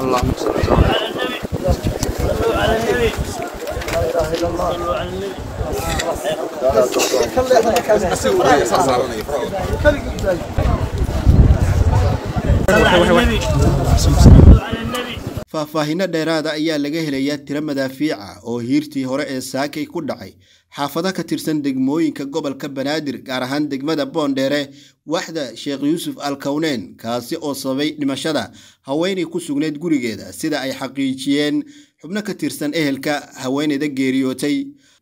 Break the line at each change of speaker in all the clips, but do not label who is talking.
اللهم الله صلوا dheeraada ayaa laga helayaa tiro madaafiica ah oo hiirtii hore ee saakay ku dhacay xaafado ka tirsan degmooyinka gobolka banaadir gaar ahaan degmada boondheere waxda sheekh yuusuf alkowneen kaasi oo sababay dhimashada haweenay ku sugnayd gurigeeda sida ay xaqiijiyeen xubno ka tirsan ehelka haweenayda geeriyootay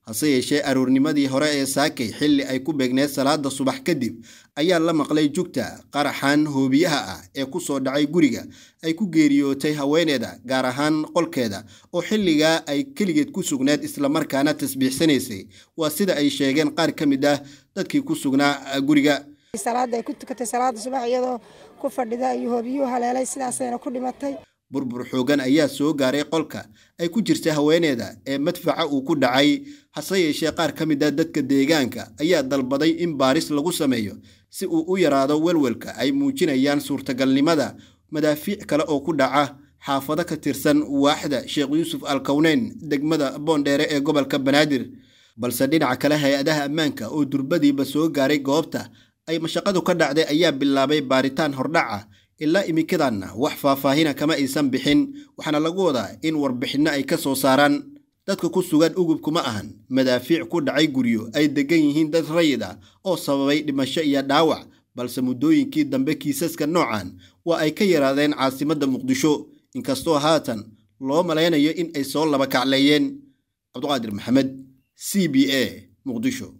hase yeeshee aruurnimadii hore ee saakay xilli ay ku beegneed salaada subax kadib ayaa la maqlay jugta qaraxan hoobiyaha ah ee ku soo dhacay guriga ay ku geeriyootay haweeneeda gaar ahaan qolkeeda oo xilligaa ay keligeed ku sugneed islamarkaana tasbiixsanaysay waa sida ay sheegeen qaar ka mid ah dadkii ku sugnaa ah, guriga salaada ay ku tukatay salaada subax iyadoo ku fadhida iyo hoobiyuhu haleelay sidaasayna ku dhimatay burbur xooggan ayaa soo gaaray qolka ay ku jirtay haweeneeda ee madfaca uu ku dhacay hase yeeshee qaar ka mid a ah dadka deegaanka ayaa dalbaday in baaris lagu sameeyo si uu u yaraado welwelka ay muujinayaan suurtagalnimada madaafiic kale oo ku dhaca xaafado ka tirsan waaxda sheekh yuusuf alkowneyn degmada boondheere ee gobolka banaadir balse dhinaca kale hay-adaha ammaanka oo durbadiiba soo gaaray goobta ay mashaqadu ka dhacday ayaa bilaabay baaritaan hordhaca ilaa imikadanna wax faahfaahina kama aysan bixin waxaana lagu wadaa in warbixinno ay ka soo saaraan dadka ku sugan ugubku ma ahan madaafiic ku dhacay guryo ay deggan yihiin dad rayid ah oo sababay dhimasho iyo dhaawac balse muddooyinkii dambe kiisaska noocan waa ay ka yaraadeen caasimadda muqdisho inkastoo haatan loo malaynayo in ay soo laba kacleeyeen cabduqaadir maxamed c b a muqdisho